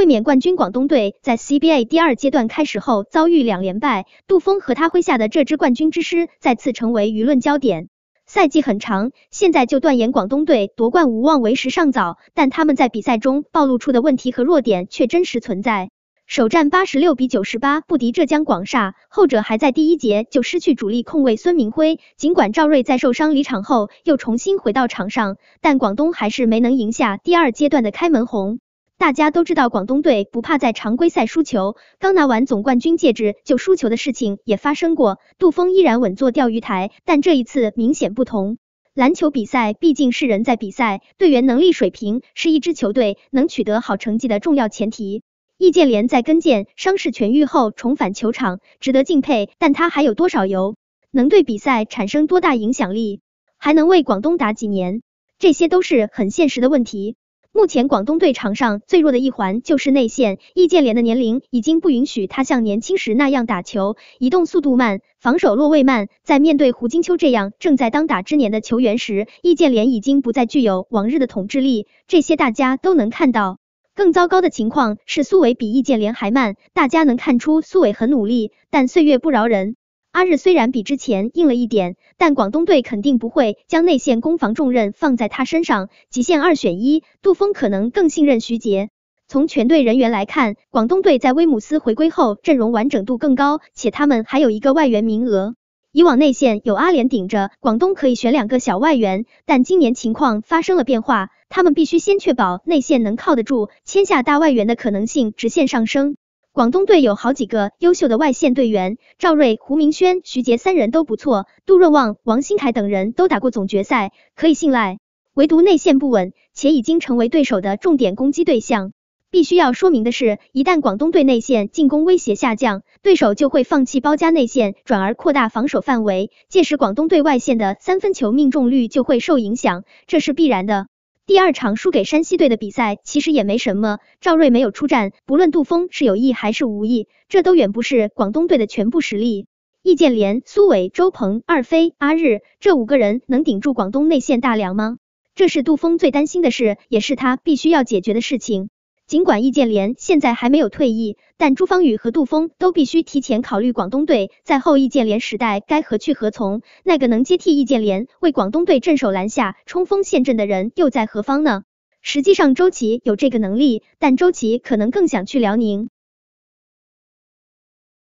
卫冕冠军广东队在 C B A 第二阶段开始后遭遇两连败，杜峰和他麾下的这支冠军之师再次成为舆论焦点。赛季很长，现在就断言广东队夺冠无望为时尚早，但他们在比赛中暴露出的问题和弱点却真实存在。首战八十六比九十八不敌浙江广厦，后者还在第一节就失去主力控卫孙明辉。尽管赵睿在受伤离场后又重新回到场上，但广东还是没能赢下第二阶段的开门红。大家都知道广东队不怕在常规赛输球，刚拿完总冠军戒指就输球的事情也发生过。杜峰依然稳坐钓鱼台，但这一次明显不同。篮球比赛毕竟是人在比赛，队员能力水平是一支球队能取得好成绩的重要前提。易建联在跟腱伤势痊愈后重返球场，值得敬佩，但他还有多少油，能对比赛产生多大影响力，还能为广东打几年，这些都是很现实的问题。目前广东队场上最弱的一环就是内线易建联的年龄已经不允许他像年轻时那样打球，移动速度慢，防守落位慢。在面对胡金秋这样正在当打之年的球员时，易建联已经不再具有往日的统治力，这些大家都能看到。更糟糕的情况是苏伟比易建联还慢，大家能看出苏伟很努力，但岁月不饶人。阿日虽然比之前硬了一点，但广东队肯定不会将内线攻防重任放在他身上，极限二选一，杜峰可能更信任徐杰。从全队人员来看，广东队在威姆斯回归后阵容完整度更高，且他们还有一个外援名额。以往内线有阿联顶着，广东可以选两个小外援，但今年情况发生了变化，他们必须先确保内线能靠得住，签下大外援的可能性直线上升。广东队有好几个优秀的外线队员，赵睿、胡明轩、徐杰三人都不错，杜润旺、王新凯等人都打过总决赛，可以信赖。唯独内线不稳，且已经成为对手的重点攻击对象。必须要说明的是，一旦广东队内线进攻威胁下降，对手就会放弃包夹内线，转而扩大防守范围，届时广东队外线的三分球命中率就会受影响，这是必然的。第二场输给山西队的比赛其实也没什么，赵睿没有出战。不论杜峰是有意还是无意，这都远不是广东队的全部实力。易建联、苏伟、周鹏、二飞、阿日这五个人能顶住广东内线大梁吗？这是杜峰最担心的事，也是他必须要解决的事情。尽管易建联现在还没有退役，但朱芳雨和杜峰都必须提前考虑广东队在后易建联时代该何去何从。那个能接替易建联为广东队镇守篮下冲锋陷阵的人又在何方呢？实际上，周琦有这个能力，但周琦可能更想去辽宁。